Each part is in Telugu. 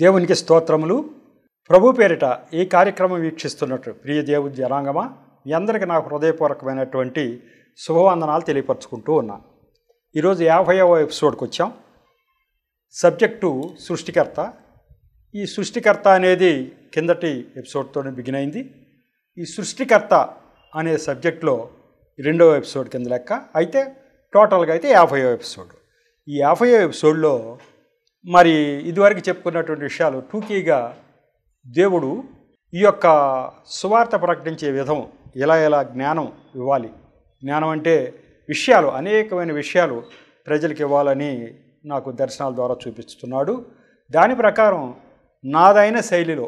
దేవునికి స్తోత్రములు ప్రభు పేరిట ఈ కార్యక్రమం వీక్షిస్తున్నట్టు ప్రియ దేవు జనాంగమ మీ అందరికీ నాకు హృదయపూర్వకమైనటువంటి శుభవందనాలు తెలియపరచుకుంటూ ఉన్నాను ఈరోజు యాభైవ ఎపిసోడ్కి వచ్చాం సబ్జెక్టు సృష్టికర్త ఈ సృష్టికర్త అనేది కిందటి ఎపిసోడ్తోనే బిగిన్ అయింది ఈ సృష్టికర్త అనే సబ్జెక్ట్లో రెండవ ఎపిసోడ్ కింద లెక్క అయితే టోటల్గా అయితే యాభై ఎపిసోడ్ ఈ యాభై ఎపిసోడ్లో మరి ఇదివరకు చెప్పుకున్నటువంటి విషయాలు టూకీగా దేవుడు ఈ యొక్క సువార్త ప్రకటించే విధం ఎలా ఎలా జ్ఞానం ఇవ్వాలి జ్ఞానం అంటే విషయాలు అనేకమైన విషయాలు ప్రజలకు ఇవ్వాలని నాకు దర్శనాల ద్వారా చూపిస్తున్నాడు దాని ప్రకారం నాదైన శైలిలో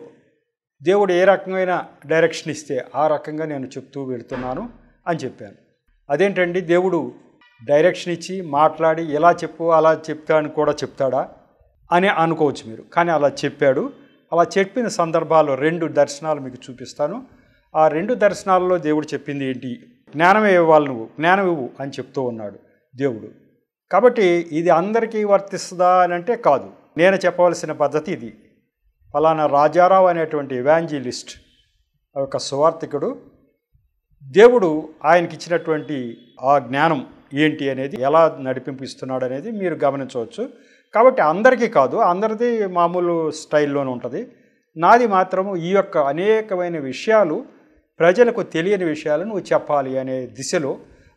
దేవుడు ఏ రకమైన డైరెక్షన్ ఇస్తే ఆ రకంగా నేను చెప్తూ వెళుతున్నాను అని చెప్పాను అదేంటండి దేవుడు డైరెక్షన్ ఇచ్చి మాట్లాడి ఎలా చెప్పు అలా చెప్తా అని కూడా చెప్తాడా అని అనుకోవచ్చు మీరు కానీ అలా చెప్పాడు అలా చెప్పిన సందర్భాల్లో రెండు దర్శనాలు మీకు చూపిస్తాను ఆ రెండు దర్శనాలలో దేవుడు చెప్పింది ఏంటి జ్ఞానం ఇవ్వాలి నువ్వు జ్ఞానం ఇవ్వు అని చెప్తూ ఉన్నాడు దేవుడు కాబట్టి ఇది అందరికీ వర్తిస్తుందా అని అంటే కాదు నేను చెప్పవలసిన పద్ధతి ఇది ఫలానా రాజారావు అనేటువంటి ఎవాంజిలిస్ట్ ఒక సువార్థికుడు దేవుడు ఆయనకి ఇచ్చినటువంటి ఆ జ్ఞానం ఏంటి అనేది ఎలా నడిపింపు ఇస్తున్నాడు అనేది మీరు గమనించవచ్చు కాబట్టి అందరికీ కాదు అందరిది మామూలు స్టైల్లోనే ఉంటుంది నాది మాత్రము ఈ యొక్క అనేకమైన విషయాలు ప్రజలకు తెలియని విషయాలు నువ్వు చెప్పాలి అనే దిశలో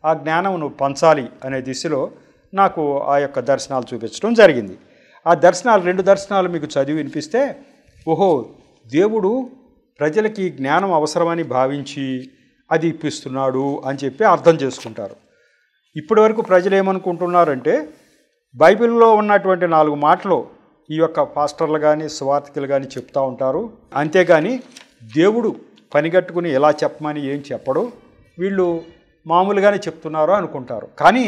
ఆ జ్ఞానం నువ్వు పంచాలి అనే దిశలో నాకు ఆ యొక్క దర్శనాలు చూపించడం జరిగింది ఆ దర్శనాలు రెండు దర్శనాలు మీకు చదివి వినిపిస్తే ఓహో దేవుడు ప్రజలకి జ్ఞానం అవసరమని భావించి అది ఇప్పిస్తున్నాడు అని చెప్పి అర్థం చేసుకుంటారు ఇప్పటివరకు ప్రజలు ఏమనుకుంటున్నారంటే బైబిల్లో ఉన్నటువంటి నాలుగు మాటలు ఈ యొక్క పాస్టర్లు కానీ స్వార్థికులు కానీ చెప్తూ ఉంటారు అంతేగాని దేవుడు పనిగట్టుకుని ఎలా చెప్పమని ఏం చెప్పడు వీళ్ళు మామూలుగానే చెప్తున్నారు అనుకుంటారు కానీ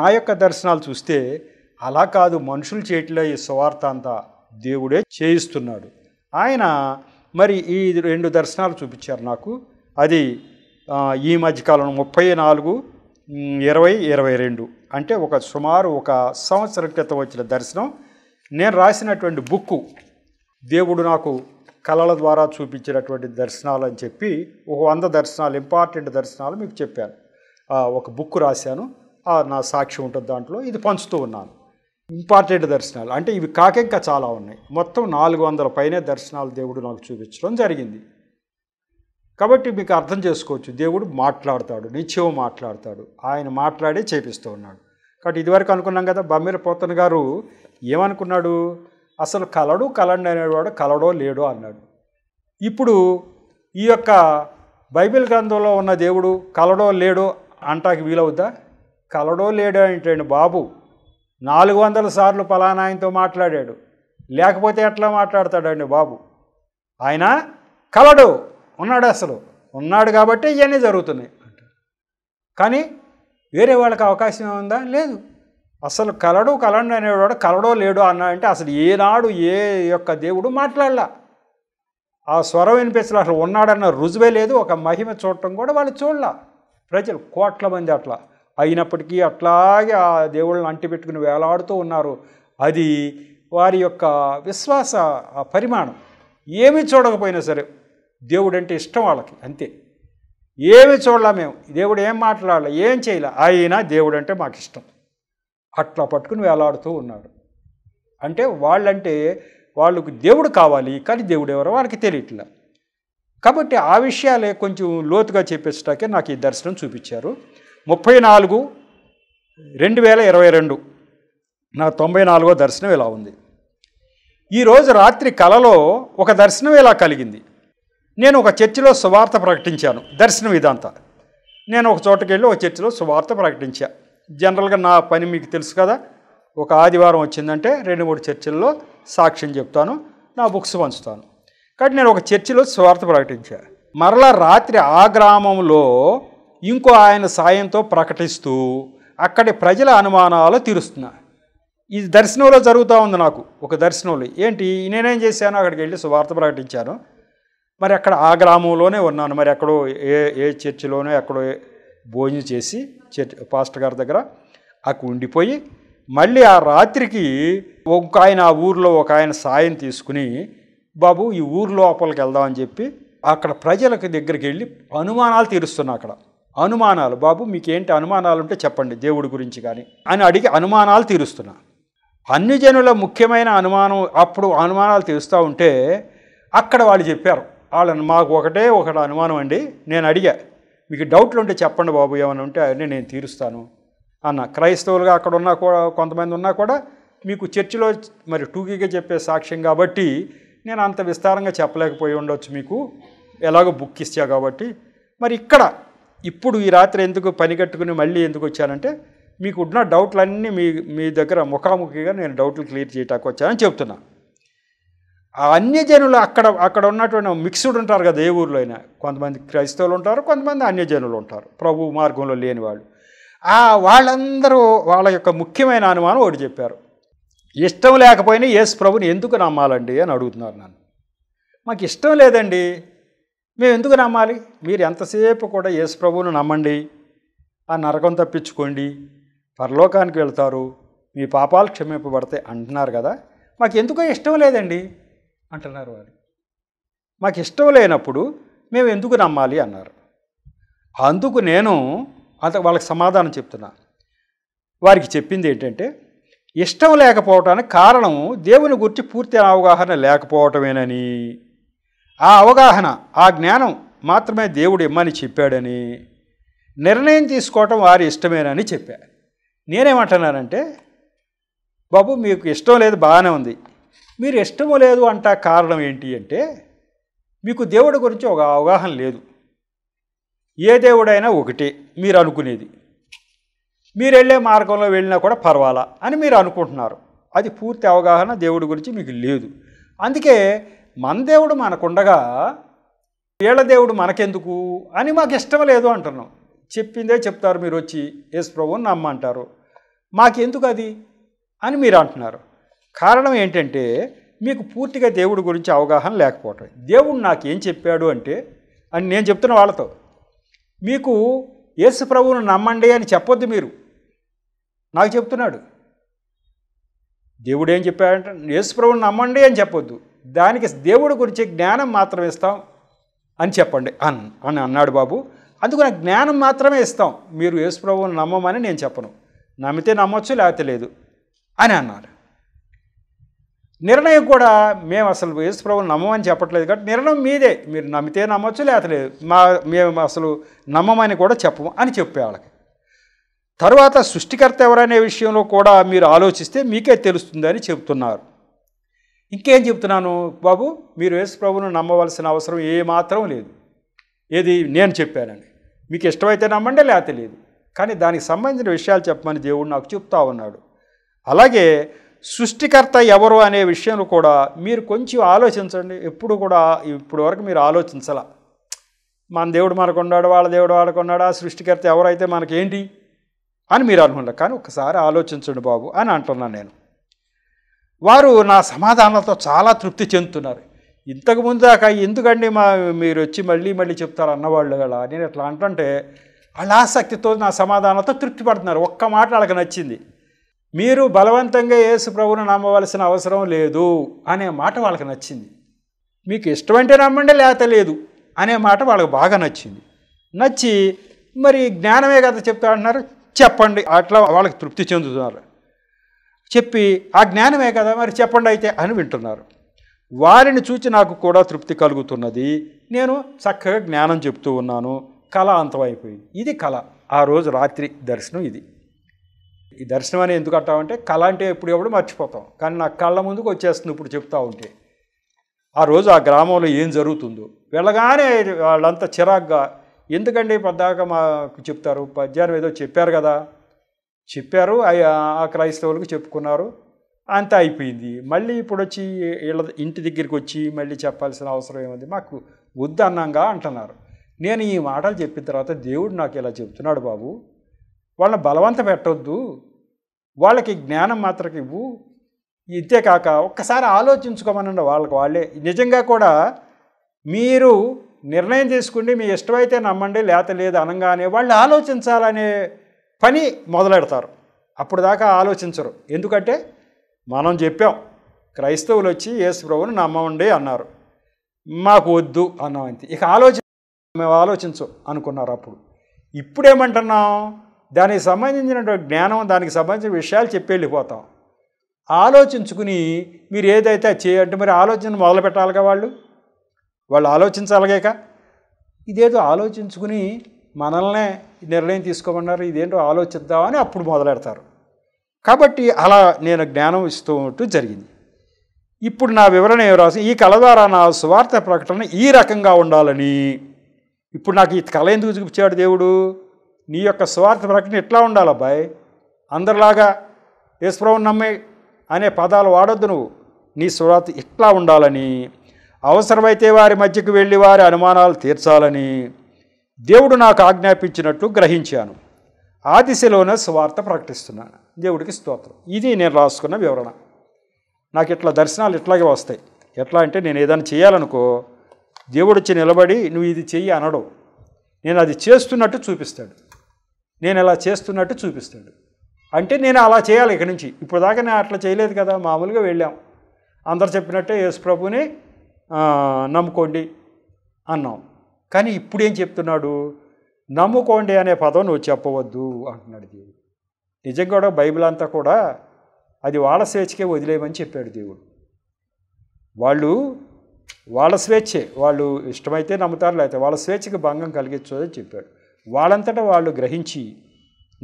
నా యొక్క దర్శనాలు చూస్తే అలా కాదు మనుషులు చేయట్లే ఈ స్వార్థ అంతా దేవుడే చేయిస్తున్నాడు ఆయన మరి ఈ రెండు దర్శనాలు చూపించారు నాకు అది ఈ మధ్యకాలంలో ముప్పై నాలుగు ఇరవై ఇరవై రెండు అంటే ఒక సుమారు ఒక సంవత్సరం క్రితం వచ్చిన దర్శనం నేను రాసినటువంటి బుక్కు దేవుడు నాకు కళల ద్వారా చూపించినటువంటి దర్శనాలు అని చెప్పి ఒక వంద దర్శనాలు ఇంపార్టెంట్ దర్శనాలు మీకు చెప్పాను ఒక బుక్ రాశాను నా సాక్షి ఉంటుంది దాంట్లో ఇది పంచుతూ ఉన్నాను ఇంపార్టెంట్ దర్శనాలు అంటే ఇవి కాక ఇంకా చాలా ఉన్నాయి మొత్తం నాలుగు వందల పైనే దర్శనాలు దేవుడు నాకు చూపించడం జరిగింది కాబట్టి మీకు అర్థం చేసుకోవచ్చు దేవుడు మాట్లాడతాడు నిత్యం మాట్లాడతాడు ఆయన మాట్లాడే చేపిస్తూ ఉన్నాడు కాబట్టి ఇదివరకు అనుకున్నాం కదా బమ్మీర పోతన్ గారు ఏమనుకున్నాడు అసలు కలడు కలండి అనేవాడు కలడో లేడో అన్నాడు ఇప్పుడు ఈ యొక్క బైబిల్ గ్రంథంలో ఉన్న దేవుడు కలడో లేడో అంటాకి వీలవుద్దా కలడో లేడో ఏంటండి బాబు నాలుగు వందల సార్లు ఫలానా ఆయనతో మాట్లాడాడు లేకపోతే ఎట్లా మాట్లాడతాడండి బాబు ఆయన కలడు ఉన్నాడు అసలు ఉన్నాడు కాబట్టి ఇవన్నీ జరుగుతున్నాయి కానీ వేరే వాళ్ళకి అవకాశం ఉందా లేదు అసలు కలడు కలడు అనేవాడు కలడో లేడు అన్నాడంటే అసలు ఏనాడు ఏ యొక్క దేవుడు మాట్లాడలా ఆ స్వరం వినిపించలే అసలు ఉన్నాడన్న రుజువే లేదు ఒక మహిమ చూడటం కూడా వాళ్ళు చూడలా ప్రజలు కోట్ల మంది అట్లా అయినప్పటికీ అట్లాగే ఆ దేవుళ్ళని అంటిపెట్టుకుని వేలాడుతూ ఉన్నారు అది వారి యొక్క విశ్వాస పరిమాణం ఏమీ చూడకపోయినా సరే దేవుడంటే ఇష్టం వాళ్ళకి అంతే ఏమి చూడాల మేము దేవుడు ఏం మాట్లాడాలి ఏం చేయాలి అయినా దేవుడు అంటే మాకు ఇష్టం అట్లా పట్టుకుని వేలాడుతూ ఉన్నాడు అంటే వాళ్ళంటే వాళ్ళకు దేవుడు కావాలి కానీ దేవుడు ఎవరో వాళ్ళకి తెలియట్లే కాబట్టి ఆ విషయాలే కొంచెం లోతుగా చెప్పేసటాకే నాకు ఈ దర్శనం చూపించారు ముప్పై నాలుగు రెండు వేల ఇరవై రెండు నా తొంభై నాలుగో దర్శనం ఇలా ఉంది ఈరోజు రాత్రి కలలో ఒక దర్శనం ఇలా కలిగింది నేను ఒక చర్చిలో సువార్త ప్రకటించాను దర్శనం ఇదంతా నేను ఒక చోటకి వెళ్ళి ఒక చర్చిలో సువార్త ప్రకటించా జనరల్గా నా పని మీకు తెలుసు కదా ఒక ఆదివారం వచ్చిందంటే రెండు మూడు చర్చిల్లో సాక్ష్యం చెప్తాను నా బుక్స్ పంచుతాను కాబట్టి నేను ఒక చర్చిలో స్వార్థ ప్రకటించా మరలా రాత్రి ఆ గ్రామంలో ఇంకో ఆయన సాయంతో ప్రకటిస్తూ అక్కడి ప్రజల అనుమానాలు తీరుస్తున్నా ఇది దర్శనంలో జరుగుతూ ఉంది నాకు ఒక దర్శనంలో ఏంటి నేనేం చేశాను అక్కడికి వెళ్ళి సువార్త ప్రకటించాను మరి అక్కడ ఆ గ్రామంలోనే ఉన్నాను మరి ఎక్కడో ఏ ఏ చర్చిలోనో ఎక్కడో భోజనం చేసి చర్చ్ పాస్టర్ గారి దగ్గర అక్కడ ఉండిపోయి మళ్ళీ ఆ రాత్రికి ఒక ఆయన ఆ ఊర్లో ఒక ఆయన సాయం తీసుకుని బాబు ఈ ఊరు లోపలికి వెళ్దామని చెప్పి అక్కడ ప్రజలకు దగ్గరికి వెళ్ళి అనుమానాలు తీరుస్తున్నా అక్కడ అనుమానాలు బాబు మీకు ఏంటి అనుమానాలు ఉంటే చెప్పండి దేవుడి గురించి కానీ అని అడిగి అనుమానాలు తీరుస్తున్నా అన్ని జనుల ముఖ్యమైన అనుమానం అప్పుడు అనుమానాలు తీరుస్తూ ఉంటే అక్కడ వాళ్ళు చెప్పారు వాళ్ళని మాకు ఒకటే ఒకటి అనుమానం అండి నేను అడిగా మీకు డౌట్లు ఉంటే చెప్పండి బాబు ఏమైనా ఉంటే అన్నీ నేను తీరుస్తాను అన్న క్రైస్తవులుగా అక్కడ ఉన్నా కూడా కొంతమంది ఉన్నా కూడా మీకు చర్చిలో మరి టూకీగా చెప్పే సాక్ష్యం కాబట్టి నేను అంత విస్తారంగా చెప్పలేకపోయి ఉండొచ్చు మీకు ఎలాగో బుక్ ఇచ్చా కాబట్టి మరి ఇక్కడ ఇప్పుడు ఈ రాత్రి ఎందుకు పని కట్టుకుని మళ్ళీ ఎందుకు వచ్చానంటే మీకు ఉన్న డౌట్లన్నీ మీ మీ దగ్గర ముఖాముఖిగా నేను డౌట్లు క్లియర్ చేయటానికి వచ్చానని చెప్తున్నాను ఆ అన్యజనులు అక్కడ అక్కడ ఉన్నటువంటి మిక్స్డ్ ఉంటారు కదా ఏ ఊర్లో అయినా కొంతమంది క్రైస్తవులు ఉంటారు కొంతమంది అన్యజనులు ఉంటారు ప్రభు మార్గంలో లేని వాళ్ళు ఆ వాళ్ళందరూ వాళ్ళ యొక్క ముఖ్యమైన అనుమానం ఒకటి చెప్పారు ఇష్టం లేకపోయినా యేసు ప్రభుని ఎందుకు నమ్మాలండి అని అడుగుతున్నారు నన్ను మాకు ఇష్టం లేదండి మేము ఎందుకు నమ్మాలి మీరు ఎంతసేపు కూడా యేసు ప్రభువును నమ్మండి ఆ నరకం తప్పించుకోండి పరలోకానికి వెళ్తారు మీ పాపాలు క్షమింపబడతాయి అంటున్నారు కదా మాకు ఎందుకో ఇష్టం లేదండి అంటున్నారు వారు మాకు ఇష్టం లేనప్పుడు మేము ఎందుకు నమ్మాలి అన్నారు అందుకు నేను అంత వాళ్ళకి సమాధానం చెప్తున్నా వారికి చెప్పింది ఏంటంటే ఇష్టం లేకపోవటానికి కారణం దేవుని గురించి పూర్తి అవగాహన లేకపోవటమేనని ఆ అవగాహన ఆ జ్ఞానం మాత్రమే దేవుడు ఇమ్మని చెప్పాడని నిర్ణయం తీసుకోవటం వారి ఇష్టమేనని చెప్పా నేనేమంటున్నానంటే బాబు మీకు ఇష్టం లేదు బాగానే ఉంది మీరు ఇష్టమో లేదు అంట కారణం ఏంటి అంటే మీకు దేవుడి గురించి ఒక అవగాహన లేదు ఏ దేవుడైనా ఒకటే మీరు అనుకునేది మీరు వెళ్ళే మార్గంలో వెళ్ళినా కూడా పర్వాలా అని మీరు అనుకుంటున్నారు అది పూర్తి అవగాహన దేవుడి గురించి మీకు లేదు అందుకే మన దేవుడు మనకుండగా వీళ్ళ దేవుడు మనకెందుకు అని మాకు ఇష్టం లేదు అంటున్నాం చెప్పిందే చెప్తారు మీరు వచ్చి యేసు ప్రభువుని నమ్మంటారు మాకెందుకు అది అని మీరు అంటున్నారు కారణం ఏంటంటే మీకు పూర్తిగా దేవుడి గురించి అవగాహన లేకపోవటం దేవుడు నాకు ఏం చెప్పాడు అంటే అని నేను చెప్తున్న వాళ్ళతో మీకు యేసు ప్రభువును నమ్మండి అని చెప్పొద్దు మీరు నాకు చెప్తున్నాడు దేవుడు ఏం చెప్పాడంటే యేసు ప్రభువును నమ్మండి అని చెప్పొద్దు దానికి దేవుడి గురించి జ్ఞానం మాత్రమే ఇస్తాం అని చెప్పండి అన్ అని అన్నాడు బాబు అందుకు నాకు జ్ఞానం మాత్రమే ఇస్తాం మీరు యేసు ప్రభువును నమ్మమని నేను చెప్పను నమ్మితే నమ్మొచ్చు లేకపోతే లేదు అని అన్నారు నిర్ణయం కూడా మేము అసలు యేసు ప్రభుని నమ్మమని చెప్పట్లేదు కాబట్టి నిర్ణయం మీదే మీరు నమ్మితే నమ్మొచ్చు లేతలేదు మా మేము అసలు నమ్మమని కూడా చెప్పము అని చెప్పే వాళ్ళకి తర్వాత సృష్టికర్త ఎవరనే విషయంలో కూడా మీరు ఆలోచిస్తే మీకే తెలుస్తుందని చెబుతున్నారు ఇంకేం చెప్తున్నాను బాబు మీరు యేసు ప్రభువును నమ్మవలసిన అవసరం ఏమాత్రం లేదు ఏది నేను చెప్పానని మీకు ఇష్టమైతే నమ్మండి లేకపోతే లేదు కానీ దానికి సంబంధించిన విషయాలు చెప్పమని దేవుడు నాకు చెప్తా ఉన్నాడు అలాగే సృష్టికర్త ఎవరు అనే విషయం కూడా మీరు కొంచెం ఆలోచించండి ఎప్పుడు కూడా ఇప్పుడు వరకు మీరు ఆలోచించాల మన దేవుడు మనకు ఉన్నాడు వాళ్ళ దేవుడు వాళ్ళకు ఆ సృష్టికర్త ఎవరైతే మనకేంటి అని మీరు అనుకున్నారు కానీ ఒకసారి ఆలోచించండి బాబు అని అంటున్నాను నేను వారు నా సమాధానాలతో చాలా తృప్తి చెందుతున్నారు ఇంతకుముందు దాకా ఎందుకండి మా మీరు వచ్చి మళ్ళీ మళ్ళీ చెప్తారు అన్నవాళ్ళు గల నేను ఎట్లా అంటుంటే వాళ్ళ ఆసక్తితో నా సమాధానాలతో తృప్తి పడుతున్నారు ఒక్క మాట వాళ్ళకి నచ్చింది మీరు బలవంతంగా యేసు ప్రభుని నమ్మవలసిన అవసరం లేదు అనే మాట వాళ్ళకి నచ్చింది మీకు ఇష్టమంటే నమ్మండి లేత లేదు అనే మాట వాళ్ళకి బాగా నచ్చింది నచ్చి మరి జ్ఞానమే కదా చెప్తా అంటున్నారు చెప్పండి అట్లా వాళ్ళకి తృప్తి చెందుతున్నారు చెప్పి ఆ జ్ఞానమే కదా మరి చెప్పండి అయితే అని వింటున్నారు వారిని చూచి నాకు కూడా తృప్తి కలుగుతున్నది నేను చక్కగా జ్ఞానం చెప్తూ ఉన్నాను కళ అంతమైపోయింది ఇది కళ ఆ రోజు రాత్రి దర్శనం ఇది ఈ దర్శనం అని ఎందుకు అంటామంటే కళ అంటే ఎప్పుడు మర్చిపోతాం కానీ నాకు కళ్ళ ముందుకు వచ్చేస్తుంది ఇప్పుడు చెప్తా ఉంటే ఆ రోజు ఆ గ్రామంలో ఏం జరుగుతుందో వెళ్ళగానే వాళ్ళంతా చిరాగ్గా ఎందుకండి పద్దాక మాకు చెప్తారు పద్యాన్ని ఏదో చెప్పారు కదా చెప్పారు ఆ క్రైస్తవులకు చెప్పుకున్నారు అంతా అయిపోయింది మళ్ళీ ఇప్పుడు వచ్చి వీళ్ళ ఇంటి దగ్గరికి వచ్చి మళ్ళీ చెప్పాల్సిన అవసరం ఏముంది మాకు వద్దు అన్నాగా అంటున్నారు నేను ఈ మాటలు చెప్పిన తర్వాత దేవుడు నాకు ఇలా చెప్తున్నాడు బాబు వాళ్ళని బలవంత పెట్టొద్దు వాళ్ళకి జ్ఞానం మాత్రం ఇవ్వు ఇంతేకాక ఒక్కసారి ఆలోచించుకోమనండి వాళ్ళకి వాళ్ళే నిజంగా కూడా మీరు నిర్ణయం తీసుకుని మీ ఇష్టమైతే నమ్మండి లేత లేదు అనగానే వాళ్ళు ఆలోచించాలనే పని మొదలెడతారు అప్పుడు దాకా ఆలోచించరు ఎందుకంటే మనం చెప్పాం క్రైస్తవులు వచ్చి యేసు ప్రభుని నమ్మండి అన్నారు మాకు వద్దు అన్నాం అంతే ఇక ఆలోచించ మేము ఆలోచించు అనుకున్నారు అప్పుడు ఇప్పుడేమంటున్నాం దానికి సంబంధించినటువంటి జ్ఞానం దానికి సంబంధించిన విషయాలు చెప్పి వెళ్ళిపోతాం ఆలోచించుకుని మీరు ఏదైతే చేయంటే మరి ఆలోచన మొదలు పెట్టాలిగా వాళ్ళు వాళ్ళు ఆలోచించాలిగాక ఇదేదో ఆలోచించుకుని మనల్నే నిర్ణయం తీసుకోమన్నారు ఇదేంటో ఆలోచిద్దామని అప్పుడు మొదలెడతారు కాబట్టి అలా నేను జ్ఞానం ఇస్తూ ఉంటూ జరిగింది ఇప్పుడు నా వివరణ ఏమి రాసి ఈ కళ ద్వారా నా స్వార్థ ప్రకటన ఈ రకంగా ఉండాలని ఇప్పుడు నాకు ఈ కళ ఎందుకు చూపించాడు దేవుడు నీ యొక్క స్వార్థ ప్రకటన ఎట్లా ఉండాలబ్బాయి అందరిలాగా యేసుప్రభుని నమ్మే అనే పదాలు వాడొద్దు నువ్వు నీ స్వార్థ ఇట్లా ఉండాలని అవసరమైతే వారి మధ్యకు వెళ్ళి వారి అనుమానాలు తీర్చాలని దేవుడు నాకు ఆజ్ఞాపించినట్లు గ్రహించాను ఆ దిశలోనే స్వార్థ ప్రకటిస్తున్నాను దేవుడికి స్తోత్రం ఇది నేను రాసుకున్న వివరణ నాకు ఇట్లా దర్శనాలు ఇట్లాగే వస్తాయి ఎట్లా అంటే నేను ఏదైనా చేయాలనుకో దేవుడు వచ్చి నిలబడి నువ్వు ఇది చెయ్యి అనడు నేను అది చేస్తున్నట్టు చూపిస్తాడు నేను ఇలా చేస్తున్నట్టు చూపిస్తాడు అంటే నేను అలా చేయాలి ఇక్కడి నుంచి ఇప్పుడు దాకా నేను అట్లా చేయలేదు కదా మామూలుగా వెళ్ళాం అందరు చెప్పినట్టే యేసుప్రభుని నమ్ముకోండి అన్నాం కానీ ఇప్పుడు ఏం చెప్తున్నాడు నమ్ముకోండి అనే పదం నువ్వు చెప్పవద్దు అంటున్నాడు దేవుడు నిజంగా కూడా బైబిల్ అంతా కూడా అది వాళ్ళ స్వేచ్ఛకే వదిలేయమని చెప్పాడు దేవుడు వాళ్ళు వాళ్ళ స్వేచ్ఛే వాళ్ళు ఇష్టమైతే నమ్ముతారు లేకపోతే వాళ్ళ స్వేచ్ఛకి భంగం కలిగించదని చెప్పాడు వాళ్ళంతట వాళ్ళు గ్రహించి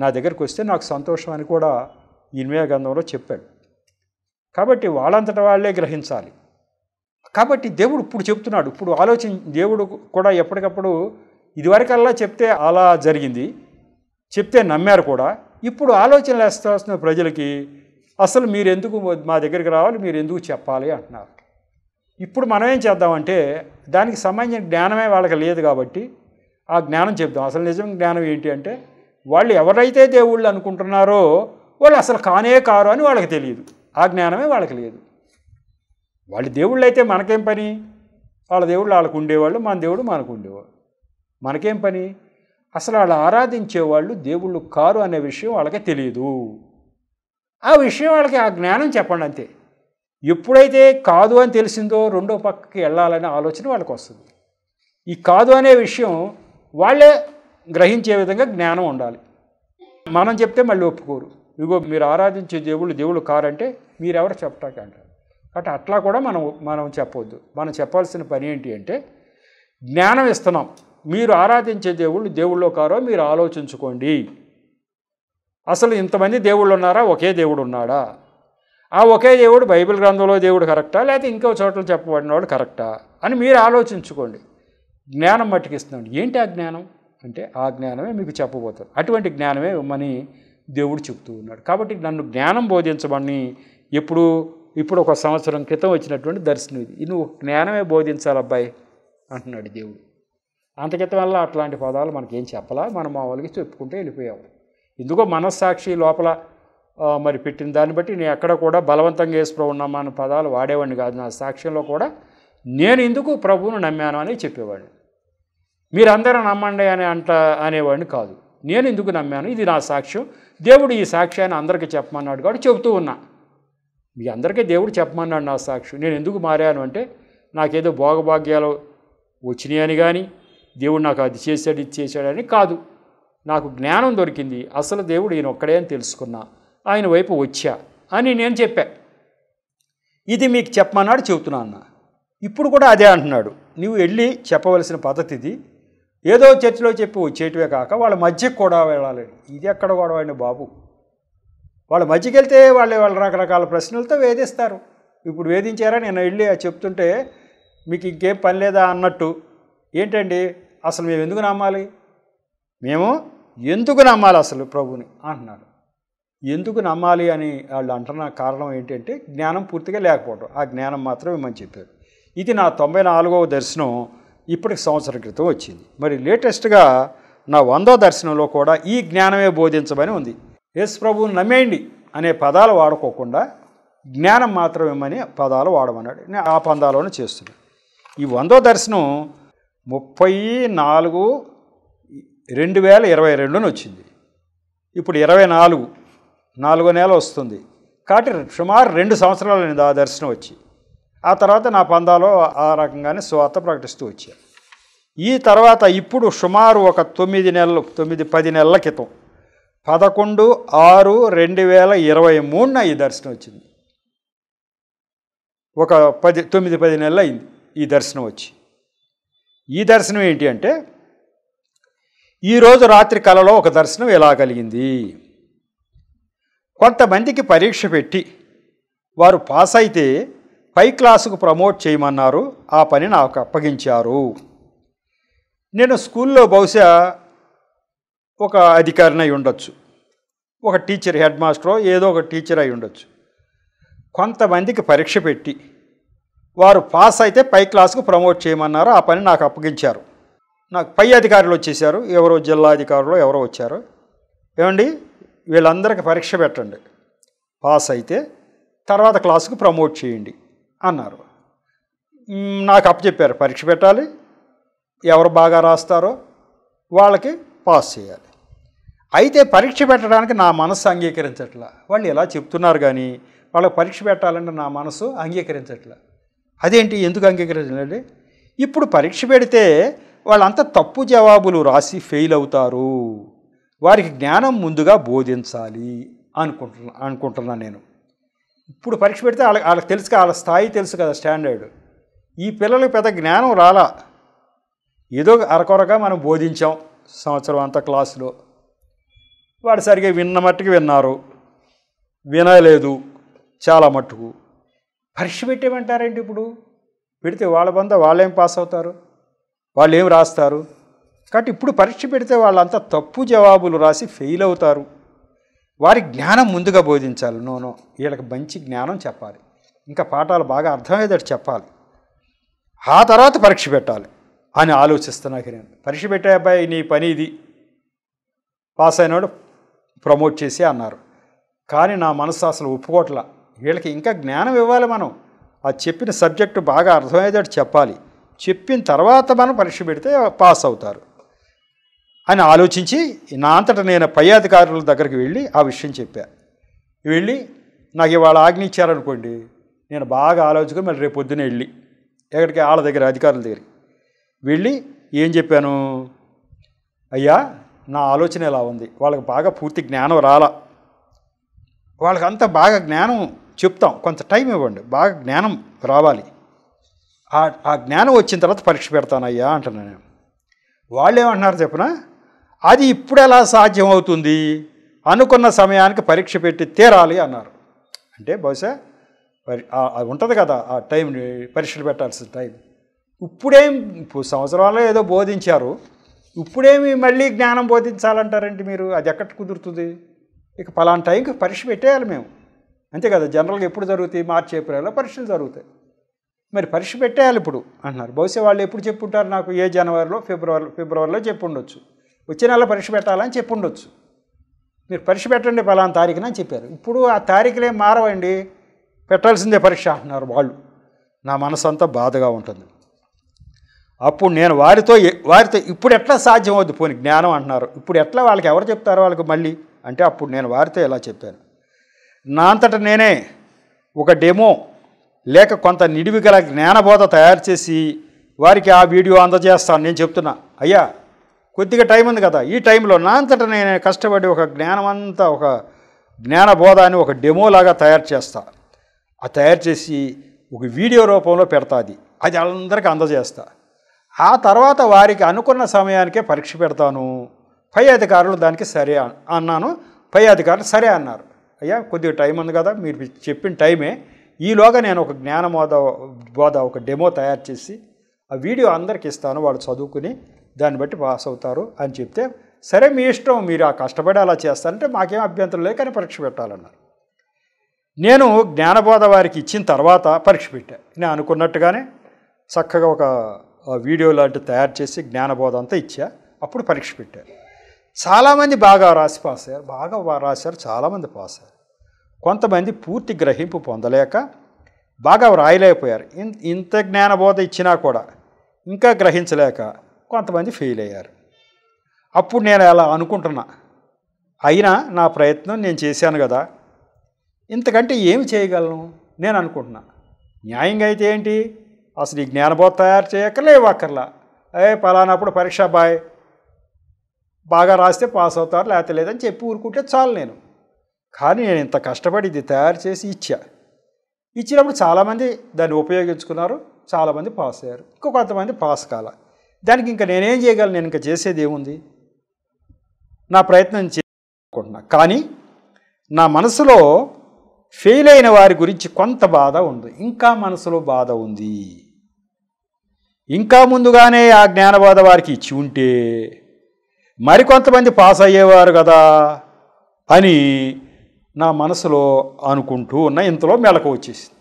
నా దగ్గరకు వస్తే నాకు సంతోషం అని కూడా ఇన్మయ గంధంలో చెప్పాడు కాబట్టి వాళ్ళంతట వాళ్ళే గ్రహించాలి కాబట్టి దేవుడు ఇప్పుడు చెప్తున్నాడు ఇప్పుడు ఆలోచన దేవుడు కూడా ఎప్పటికప్పుడు ఇదివరకల్లా చెప్తే అలా జరిగింది చెప్తే నమ్మారు కూడా ఇప్పుడు ఆలోచనలు వేస్తాల్సిన ప్రజలకి అసలు మీరు ఎందుకు మా దగ్గరికి రావాలి మీరు ఎందుకు చెప్పాలి అంటున్నారు ఇప్పుడు మనం ఏం చేద్దామంటే దానికి సంబంధించిన జ్ఞానమే వాళ్ళకి లేదు కాబట్టి ఆ జ్ఞానం చెప్దాం అసలు నిజం జ్ఞానం ఏంటి అంటే వాళ్ళు ఎవరైతే దేవుళ్ళు అనుకుంటున్నారో వాళ్ళు అసలు కానే కారు అని వాళ్ళకి తెలియదు ఆ జ్ఞానమే వాళ్ళకి లేదు వాళ్ళు దేవుళ్ళు అయితే మనకేం పని వాళ్ళ దేవుళ్ళు వాళ్ళకు ఉండేవాళ్ళు మన దేవుడు మనకు ఉండేవాడు మనకేం పని అసలు వాళ్ళు ఆరాధించే వాళ్ళు దేవుళ్ళు కారు అనే విషయం వాళ్ళకి తెలియదు ఆ విషయం వాళ్ళకి ఆ జ్ఞానం చెప్పండి అంతే ఎప్పుడైతే కాదు అని తెలిసిందో రెండో పక్కకి వెళ్ళాలనే ఆలోచన వాళ్ళకి వస్తుంది ఈ కాదు అనే విషయం వాళ్ళే గ్రహించే విధంగా జ్ఞానం ఉండాలి మనం చెప్తే మళ్ళీ ఒప్పుకోరు ఇదిగో మీరు ఆరాధించే దేవుళ్ళు దేవుళ్ళు కారంటే మీరెవరు ఎవరు అంటారు కాబట్టి అట్లా కూడా మనం మనం చెప్పవద్దు మనం చెప్పాల్సిన పని ఏంటి అంటే జ్ఞానం ఇస్తున్నాం మీరు ఆరాధించే దేవుళ్ళు దేవుళ్ళో కారో మీరు ఆలోచించుకోండి అసలు ఇంతమంది దేవుళ్ళు ఉన్నారా ఒకే దేవుడు ఉన్నాడా ఆ ఒకే దేవుడు బైబిల్ గ్రంథంలో దేవుడు కరెక్టా లేకపోతే ఇంకో చోట్ల చెప్పబడిన వాడు కరెక్టా అని మీరు ఆలోచించుకోండి జ్ఞానం మట్టుకిస్తున్నాడు ఏంటి ఆ జ్ఞానం అంటే ఆ జ్ఞానమే మీకు చెప్పబోతారు అటువంటి జ్ఞానమే ఇవ్వమని దేవుడు చెప్తూ ఉన్నాడు కాబట్టి నన్ను జ్ఞానం బోధించమని ఎప్పుడు ఇప్పుడు ఒక సంవత్సరం క్రితం వచ్చినటువంటి దర్శనం ఇది నువ్వు జ్ఞానమే బోధించాలి అబ్బాయి అంటున్నాడు దేవుడు అంతకిత వల్ల అట్లాంటి పదాలు మనకేం చెప్పలా మనం మామూలుగా చెప్పుకుంటూ వెళ్ళిపోయాము ఎందుకో మనస్సాక్షి లోపల మరి పెట్టిన దాన్ని బట్టి నేను ఎక్కడ కూడా బలవంతంగా వేసుకుని ఉన్నామా అనే పదాలు వాడేవాడిని కాదు నా సాక్ష్యంలో కూడా నేను ఎందుకు ప్రభువును నమ్మాను అని చెప్పేవాడిని మీరందరూ నమ్మండి అని అంట అనేవాడిని కాదు నేను ఎందుకు నమ్మాను ఇది నా సాక్ష్యం దేవుడు ఈ సాక్ష్యాన్ని అందరికీ చెప్పమన్నాడు కాబట్టి చెబుతూ ఉన్నా మీ అందరికీ దేవుడు చెప్పమన్నాడు నా సాక్ష్యం నేను ఎందుకు మారాను అంటే నాకేదో భోగభాగ్యాలు వచ్చినాయి అని కానీ దేవుడు నాకు అది చేశాడు ఇది చేశాడని కాదు నాకు జ్ఞానం దొరికింది అసలు దేవుడు ఈయన ఒక్కడే అని తెలుసుకున్నా ఆయన వైపు వచ్చా అని నేను చెప్పా ఇది మీకు చెప్పమన్నాడు చెబుతున్నా అన్న ఇప్పుడు కూడా అదే అంటున్నాడు నువ్వు వెళ్ళి చెప్పవలసిన పద్ధతి ఇది ఏదో చర్చిలో చెప్పి వచ్చేటివే కాక వాళ్ళ మధ్య కూడా వెళ్ళాలని ఇది ఎక్కడ గొడవండి బాబు వాళ్ళ మధ్యకి వెళ్తే వాళ్ళు వాళ్ళ రకరకాల ప్రశ్నలతో వేధిస్తారు ఇప్పుడు వేధించారా నేను వెళ్ళి చెప్తుంటే మీకు ఇంకేం పని లేదా అన్నట్టు ఏంటండి అసలు మేము ఎందుకు నమ్మాలి మేము ఎందుకు నమ్మాలి అసలు ప్రభుని అంటున్నారు ఎందుకు నమ్మాలి అని వాళ్ళు అంటున్న కారణం ఏంటంటే జ్ఞానం పూర్తిగా లేకపోవడం ఆ జ్ఞానం మాత్రమే మనం చెప్పారు ఇది నా తొంభై నాలుగవ దర్శనం ఇప్పటికి సంవత్సరం క్రితం వచ్చింది మరి లేటెస్ట్గా నా వందో దర్శనంలో కూడా ఈ జ్ఞానమే బోధించమని ఉంది యేసు ప్రభువుని నమ్మేయండి అనే పదాలు వాడుకోకుండా జ్ఞానం మాత్రమేమని పదాలు వాడమన్నాడు నేను ఆ పందాలోనే చేస్తున్నాను ఈ వందో దర్శనం ముప్పై నాలుగు రెండు వేల ఇరవై రెండున వచ్చింది ఇప్పుడు ఇరవై నాలుగు నాలుగో నెల వస్తుంది కాబట్టి సుమారు రెండు సంవత్సరాలు ఆ దర్శనం వచ్చి ఆ తర్వాత నా పందాలో ఆ రకంగానే స్వార్థ ప్రకటిస్తూ వచ్చాను ఈ తర్వాత ఇప్పుడు సుమారు ఒక తొమ్మిది నెలలు తొమ్మిది పది నెలల క్రితం పదకొండు ఆరు రెండు వేల ఇరవై మూడున ఈ దర్శనం వచ్చింది ఒక పది తొమ్మిది పది నెలలు అయింది ఈ దర్శనం వచ్చి ఈ దర్శనం ఏంటి అంటే ఈరోజు రాత్రి కళలో ఒక దర్శనం ఎలా కలిగింది కొంతమందికి పరీక్ష పెట్టి వారు పాస్ అయితే పై క్లాసుకు ప్రమోట్ చేయమన్నారు ఆ పని నాకు అప్పగించారు నేను స్కూల్లో బహుశా ఒక అధికారిని అయి ఉండొచ్చు ఒక టీచర్ హెడ్ మాస్టరో ఏదో ఒక టీచర్ అయి ఉండొచ్చు కొంతమందికి పరీక్ష పెట్టి వారు పాస్ అయితే పై క్లాస్కు ప్రమోట్ చేయమన్నారు ఆ పని నాకు అప్పగించారు నాకు పై అధికారులు వచ్చేసారు ఎవరో జిల్లా అధికారులు ఎవరో వచ్చారు ఏమండి వీళ్ళందరికీ పరీక్ష పెట్టండి పాస్ అయితే తర్వాత క్లాసుకు ప్రమోట్ చేయండి అన్నారు నాకు అప్పచెప్పారు పరీక్ష పెట్టాలి ఎవరు బాగా రాస్తారో వాళ్ళకి పాస్ చేయాలి అయితే పరీక్ష పెట్టడానికి నా మనసు అంగీకరించట్లా వాళ్ళు ఎలా చెప్తున్నారు కానీ వాళ్ళకి పరీక్ష పెట్టాలంటే నా మనసు అంగీకరించట్లా అదేంటి ఎందుకు అంగీకరించండి ఇప్పుడు పరీక్ష పెడితే వాళ్ళంతా తప్పు జవాబులు రాసి ఫెయిల్ అవుతారు వారికి జ్ఞానం ముందుగా బోధించాలి అనుకుంటున్నా అనుకుంటున్నాను నేను ఇప్పుడు పరీక్ష పెడితే వాళ్ళకి వాళ్ళకి తెలుసు కదా వాళ్ళ స్థాయి తెలుసు కదా స్టాండర్డ్ ఈ పిల్లలకు పెద్ద జ్ఞానం రాలా ఏదో అరకొరగా మనం బోధించాం సంవత్సరం అంతా క్లాసులో వాడు సరిగ్గా విన్న మట్టుకు విన్నారు వినలేదు చాలా మట్టుకు పరీక్ష పెట్టేమంటారండి ఇప్పుడు పెడితే వాళ్ళ బంద వాళ్ళేం పాస్ అవుతారు వాళ్ళు ఏం రాస్తారు కాబట్టి ఇప్పుడు పరీక్ష పెడితే వాళ్ళంతా తప్పు జవాబులు రాసి ఫెయిల్ అవుతారు వారి జ్ఞానం ముందుగా బోధించాలి నోనో వీళ్ళకి మంచి జ్ఞానం చెప్పాలి ఇంకా పాఠాలు బాగా అర్థమయ్యేటట్టు చెప్పాలి ఆ తర్వాత పరీక్ష పెట్టాలి అని ఆలోచిస్తున్నా నేను పరీక్ష పెట్టే అబ్బాయి నీ పని ఇది పాస్ అయినాడు ప్రమోట్ చేసి అన్నారు కానీ నా మనసు అసలు ఒప్పుకోట్లా వీళ్ళకి ఇంకా జ్ఞానం ఇవ్వాలి మనం ఆ చెప్పిన సబ్జెక్టు బాగా అర్థమయ్యేటట్టు చెప్పాలి చెప్పిన తర్వాత మనం పరీక్ష పెడితే పాస్ అవుతారు అని ఆలోచించి నా అంతటా నేను పై అధికారుల దగ్గరికి వెళ్ళి ఆ విషయం చెప్పా వెళ్ళి నాకు ఇవాళ ఆజ్ఞ ఇచ్చారనుకోండి నేను బాగా ఆలోచించుకొని మళ్ళీ రేపు పొద్దున్నే వెళ్ళి ఎక్కడికి వాళ్ళ దగ్గర అధికారుల దగ్గర వెళ్ళి ఏం చెప్పాను అయ్యా నా ఆలోచన ఇలా ఉంది వాళ్ళకి బాగా పూర్తి జ్ఞానం రాలా వాళ్ళకి అంత బాగా జ్ఞానం చెప్తాం కొంత టైం ఇవ్వండి బాగా జ్ఞానం రావాలి ఆ జ్ఞానం వచ్చిన తర్వాత పరీక్ష పెడతానయ్యా అంటున్నాను నేను వాళ్ళు ఏమంటున్నారు చెప్పినా అది ఇప్పుడు ఎలా సాధ్యమవుతుంది అనుకున్న సమయానికి పరీక్ష పెట్టి తీరాలి అన్నారు అంటే బహుశా అది ఉంటుంది కదా ఆ టైం పరీక్షలు పెట్టాల్సిన టైం ఇప్పుడేం సంవత్సరాల్లో ఏదో బోధించారు ఇప్పుడేమి మళ్ళీ జ్ఞానం బోధించాలంటారండి మీరు అది ఎక్కడ కుదురుతుంది ఇక పలానా టైంకి పరీక్ష పెట్టేయాలి మేము అంతే కదా జనరల్గా ఎప్పుడు జరుగుతాయి మార్చి ఏప్రిల్లో పరీక్షలు జరుగుతాయి మరి పరీక్ష పెట్టేయాలి ఇప్పుడు అంటున్నారు బహుశా వాళ్ళు ఎప్పుడు చెప్పుంటారు నాకు ఏ జనవరిలో ఫిబ్రవరి ఫిబ్రవరిలో చెప్పుండొచ్చు వచ్చే నెల పరీక్ష పెట్టాలని చెప్పి ఉండొచ్చు మీరు పరీక్ష పెట్టండి ఫలానా తారీఖున అని చెప్పారు ఇప్పుడు ఆ తారీఖులే మారవండి పెట్టాల్సిందే పరీక్ష అంటున్నారు వాళ్ళు నా మనసు అంతా బాధగా ఉంటుంది అప్పుడు నేను వారితో వారితో ఇప్పుడు ఎట్లా సాధ్యం అవుద్ది పోని జ్ఞానం అంటున్నారు ఇప్పుడు ఎట్లా వాళ్ళకి ఎవరు చెప్తారు వాళ్ళకి మళ్ళీ అంటే అప్పుడు నేను వారితో ఇలా చెప్పాను నా అంతట నేనే ఒక డెమో లేక కొంత నిడివి గల జ్ఞానబోధ తయారు చేసి వారికి ఆ వీడియో అందజేస్తాను నేను చెప్తున్నా అయ్యా కొద్దిగా టైం ఉంది కదా ఈ టైంలో నా అంతట నేను కష్టపడి ఒక జ్ఞానమంతా ఒక జ్ఞానబోధాన్ని ఒక డెమోలాగా తయారు చేస్తా ఆ తయారు చేసి ఒక వీడియో రూపంలో పెడతా అది అది అందరికీ అందజేస్తా ఆ తర్వాత వారికి అనుకున్న సమయానికే పరీక్ష పెడతాను పై అధికారులు దానికి సరే అన్నాను పై అధికారులు సరే అన్నారు అయ్యా కొద్దిగా టైం ఉంది కదా మీరు చెప్పిన టైమే ఈలోగా నేను ఒక జ్ఞానబోధ బోధ ఒక డెమో తయారు చేసి ఆ వీడియో అందరికి ఇస్తాను వాళ్ళు చదువుకుని దాన్ని బట్టి పాస్ అవుతారు అని చెప్తే సరే మీ ఇష్టం మీరు ఆ కష్టపడి అలా చేస్తారంటే మాకేం అభ్యంతరం లేదు కానీ పరీక్ష పెట్టాలన్నారు నేను జ్ఞానబోధ వారికి ఇచ్చిన తర్వాత పరీక్ష పెట్టా నేను అనుకున్నట్టుగానే చక్కగా ఒక వీడియో లాంటివి తయారు చేసి జ్ఞానబోధ అంతా ఇచ్చా అప్పుడు పరీక్ష పెట్టారు చాలామంది బాగా రాసి పాస్ అయ్యారు బాగా రాశారు చాలామంది పాస్ అయ్యారు కొంతమంది పూర్తి గ్రహింపు పొందలేక బాగా వ్రాయలేకపోయారు ఇంత జ్ఞానబోధ ఇచ్చినా కూడా ఇంకా గ్రహించలేక కొంతమంది ఫెయిల్ అయ్యారు అప్పుడు నేను అలా అనుకుంటున్నా అయినా నా ప్రయత్నం నేను చేశాను కదా ఇంతకంటే ఏమి చేయగలను నేను అనుకుంటున్నా న్యాయంగా అయితే ఏంటి అసలు ఈ జ్ఞానబోధ తయారు చేయక్కర్లే ఇవ్వక్కర్లా ఏ పలానప్పుడు పరీక్ష బాయ్ బాగా రాస్తే పాస్ అవుతారు లేకపోతే లేదని చెప్పి ఊరుకుంటే చాలు నేను కానీ నేను ఇంత కష్టపడి ఇది తయారు చేసి ఇచ్చా ఇచ్చినప్పుడు చాలామంది దాన్ని ఉపయోగించుకున్నారు చాలామంది పాస్ అయ్యారు ఇంకో కొంతమంది పాస్ కాల దానికి ఇంకా నేనేం చేయగలను నేను ఇంకా చేసేది ఏముంది నా ప్రయత్నం చేసుకుంటున్నా కానీ నా మనసులో ఫెయిల్ అయిన వారి గురించి కొంత బాధ ఉంది ఇంకా మనసులో బాధ ఉంది ఇంకా ముందుగానే ఆ జ్ఞానబాధ వారికి ఇచ్చి ఉంటే మరికొంతమంది పాస్ అయ్యేవారు కదా అని నా మనసులో అనుకుంటూ ఉన్న ఇంతలో మెలకు వచ్చేసింది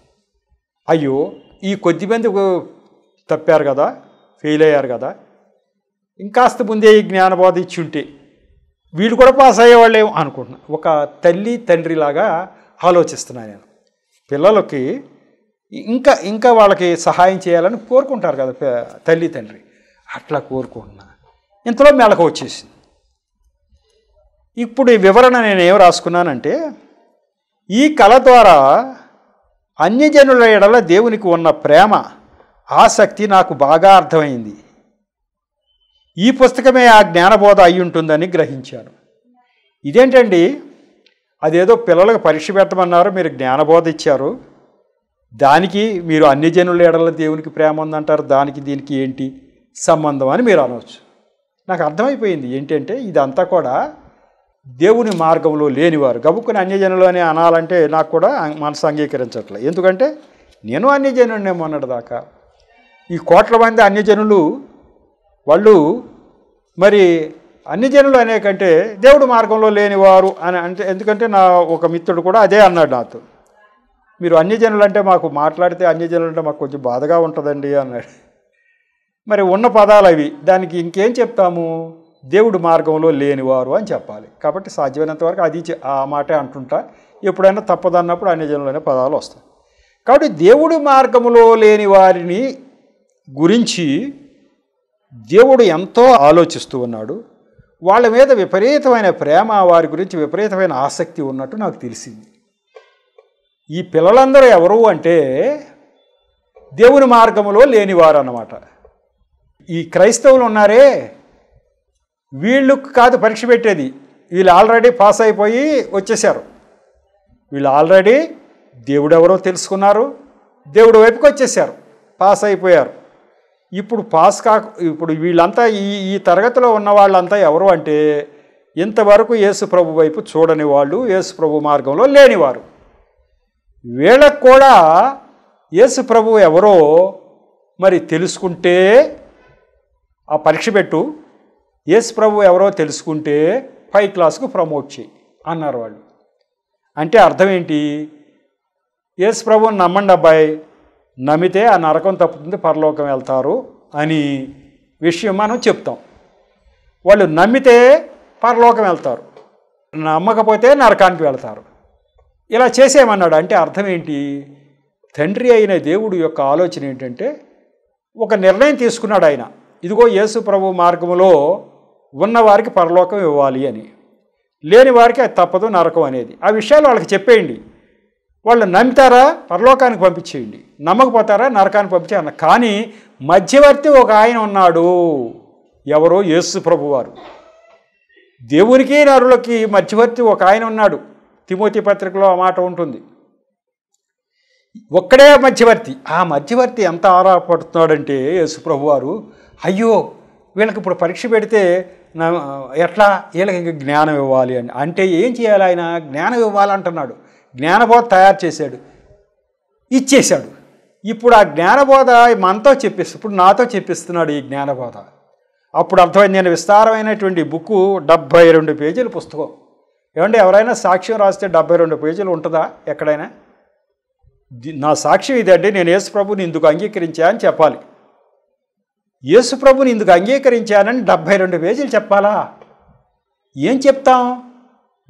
అయ్యో ఈ కొద్దిమంది తప్పారు కదా ఫెయిల్ అయ్యారు కదా ఇంకాస్త ముందే ఈ జ్ఞానబోధ ఇచ్చి ఉంటే వీడు కూడా పాస్ అయ్యేవాళ్ళేమో అనుకుంటున్నా ఒక తల్లి తండ్రిలాగా ఆలోచిస్తున్నాను నేను పిల్లలకి ఇంకా ఇంకా వాళ్ళకి సహాయం చేయాలని కోరుకుంటారు కదా తల్లి తండ్రి అట్లా కోరుకుంటున్నా ఇంతలో మెలకు వచ్చేసింది ఇప్పుడు ఈ వివరణ నేను ఏం రాసుకున్నానంటే ఈ కళ ద్వారా అన్యజనుల ఎడల దేవునికి ఉన్న ప్రేమ ఆసక్తి నాకు బాగా అర్థమైంది ఈ పుస్తకమే ఆ జ్ఞానబోధ అయి ఉంటుందని గ్రహించాను ఇదేంటండి అదేదో పిల్లలకు పరీక్ష పెట్టమన్నారు మీరు జ్ఞానబోధ ఇచ్చారు దానికి మీరు అన్ని జనుల ఏడల దేవునికి ప్రేమ ఉందంటారు దానికి దీనికి ఏంటి సంబంధం అని మీరు అనవచ్చు నాకు అర్థమైపోయింది ఏంటంటే ఇదంతా కూడా దేవుని మార్గంలో లేనివారు గబుక్కుని అని అనాలంటే నాకు కూడా మనసు అంగీకరించట్లేదు ఎందుకంటే నేను అన్యజనుడినే మొన్నటిదాకా ఈ కోట్ల మంది అన్యజనులు వాళ్ళు మరి అన్యజనులు అనే కంటే దేవుడు మార్గంలో లేనివారు అని అంటే ఎందుకంటే నా ఒక మిత్రుడు కూడా అదే అన్నాడు నాతో మీరు అన్యజనులు అంటే మాకు మాట్లాడితే అన్యజనులు అంటే మాకు కొంచెం బాధగా ఉంటుందండి అన్నాడు మరి ఉన్న పదాలు అవి దానికి ఇంకేం చెప్తాము దేవుడు మార్గంలో లేనివారు అని చెప్పాలి కాబట్టి సాధ్యమైనంత వరకు అది ఆ మాటే అంటుంటా ఎప్పుడైనా తప్పదన్నప్పుడు అన్యజనులు అనే పదాలు వస్తాయి కాబట్టి దేవుడు మార్గంలో లేని వారిని గురించి దేవుడు ఎంతో ఆలోచిస్తూ ఉన్నాడు వాళ్ళ మీద విపరీతమైన ప్రేమ వారి గురించి విపరీతమైన ఆసక్తి ఉన్నట్టు నాకు తెలిసింది ఈ పిల్లలందరూ ఎవరు అంటే దేవుని మార్గంలో లేనివారు అన్నమాట ఈ క్రైస్తవులు ఉన్నారే వీళ్ళు కాదు పరీక్ష పెట్టేది వీళ్ళు ఆల్రెడీ పాస్ అయిపోయి వచ్చేసారు వీళ్ళు ఆల్రెడీ దేవుడెవరో తెలుసుకున్నారు దేవుడు వైపుకి వచ్చేసారు పాస్ అయిపోయారు ఇప్పుడు పాస్ కాక ఇప్పుడు వీళ్ళంతా ఈ ఈ తరగతిలో ఉన్న వాళ్ళంతా ఎవరు అంటే ఇంతవరకు యేసు ప్రభు వైపు చూడని వాళ్ళు యేసు ప్రభు మార్గంలో లేనివారు వీళ్ళకు కూడా యేసు ప్రభు ఎవరో మరి తెలుసుకుంటే ఆ పరీక్ష పెట్టు యేసు ప్రభు ఎవరో తెలుసుకుంటే పై క్లాస్కు ప్రమోట్ చేయి అన్నారు వాళ్ళు అంటే అర్థం ఏంటి యేసు ప్రభు నమ్మండి అబ్బాయి నమ్మితే ఆ నరకం తప్పుతుంది పరలోకం వెళ్తారు అని విషయం మనం చెప్తాం వాళ్ళు నమ్మితే పరలోకం వెళ్తారు నమ్మకపోతే నరకానికి వెళ్తారు ఇలా చేసేయమన్నాడు అంటే అర్థం ఏంటి తండ్రి అయిన దేవుడు యొక్క ఆలోచన ఏంటంటే ఒక నిర్ణయం తీసుకున్నాడు ఆయన ఇదిగో యేసు ప్రభు మార్గంలో ఉన్నవారికి పరలోకం ఇవ్వాలి అని లేని వారికి అది తప్పదు నరకం అనేది ఆ విషయాలు వాళ్ళకి చెప్పేయండి వాళ్ళు నమ్ముతారా పరలోకానికి పంపించేయండి నమ్మకపోతారా నరకానికి పంపించేయన్న కానీ మధ్యవర్తి ఒక ఆయన ఉన్నాడు ఎవరో యేసు ప్రభువారు దేవునికి నరులకి మధ్యవర్తి ఒక ఆయన ఉన్నాడు తిమోతి పత్రికలో ఆ మాట ఉంటుంది ఒక్కడే మధ్యవర్తి ఆ మధ్యవర్తి ఎంత ఆరాపడుతున్నాడంటే యేసుప్రభు వారు అయ్యో వీళ్ళకి ఇప్పుడు పరీక్ష పెడితే ఎట్లా వీళ్ళకి జ్ఞానం ఇవ్వాలి అని అంటే ఏం చేయాలి ఆయన జ్ఞానం ఇవ్వాలంటున్నాడు జ్ఞానబోధ తయారు చేశాడు ఇచ్చేశాడు ఇప్పుడు ఆ జ్ఞానబోధ మనతో చెప్పిస్తు ఇప్పుడు నాతో చెప్పిస్తున్నాడు ఈ జ్ఞానబోధ అప్పుడు అర్థమైంది నేను విస్తారమైనటువంటి బుక్కు డెబ్భై రెండు పేజీల పుస్తకం ఏమంటే ఎవరైనా సాక్ష్యం రాస్తే డెబ్బై రెండు పేజీలు ఉంటుందా ఎక్కడైనా నా సాక్ష్యం ఇదండి నేను యేసుప్రభుని ఇందుకు అంగీకరించా అని చెప్పాలి యేసుప్రభుని ఇందుకు అంగీకరించానని డెబ్బై రెండు పేజీలు చెప్పాలా ఏం చెప్తాం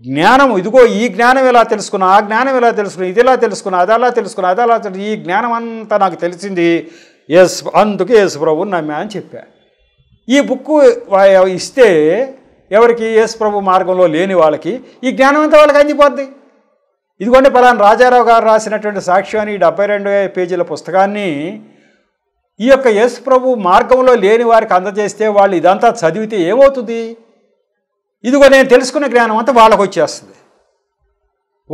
జ్ఞానం ఇదిగో ఈ జ్ఞానం ఎలా తెలుసుకున్నా ఆ జ్ఞానం ఎలా తెలుసుకున్న ఇది ఎలా తెలుసుకున్నా అది అలా తెలుసుకున్న అది అలా తెలుసు ఈ జ్ఞానం అంతా నాకు తెలిసింది ఎస్ అందుకే యేసు ప్రభు నమ్మా అని చెప్పా ఈ బుక్ ఇస్తే ఎవరికి యేసు ప్రభు మార్గంలో లేని వాళ్ళకి ఈ జ్ఞానం అంతా వాళ్ళకి అందిపోద్ది ఇదిగోండి పలానా రాజారావు గారు రాసినటువంటి సాక్ష్యం అని డెబ్బై రెండు పేజీల పుస్తకాన్ని ఈ యొక్క యేసు ప్రభు మార్గంలో లేని వారికి అందజేస్తే వాళ్ళు ఇదంతా చదివితే ఏమవుతుంది ఇదిగో నేను తెలుసుకున్న జ్ఞానం అంతా వాళ్ళకు వచ్చేస్తుంది